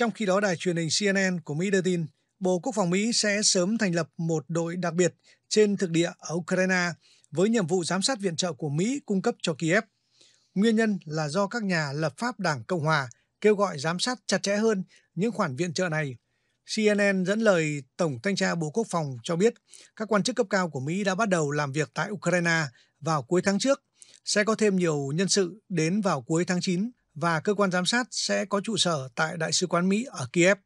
Trong khi đó, đài truyền hình CNN của Mỹ đưa tin Bộ Quốc phòng Mỹ sẽ sớm thành lập một đội đặc biệt trên thực địa ở Ukraine với nhiệm vụ giám sát viện trợ của Mỹ cung cấp cho Kiev. Nguyên nhân là do các nhà lập pháp Đảng Cộng Hòa kêu gọi giám sát chặt chẽ hơn những khoản viện trợ này. CNN dẫn lời Tổng Thanh tra Bộ Quốc phòng cho biết các quan chức cấp cao của Mỹ đã bắt đầu làm việc tại Ukraine vào cuối tháng trước, sẽ có thêm nhiều nhân sự đến vào cuối tháng 9 và cơ quan giám sát sẽ có trụ sở tại Đại sứ quán Mỹ ở Kiev.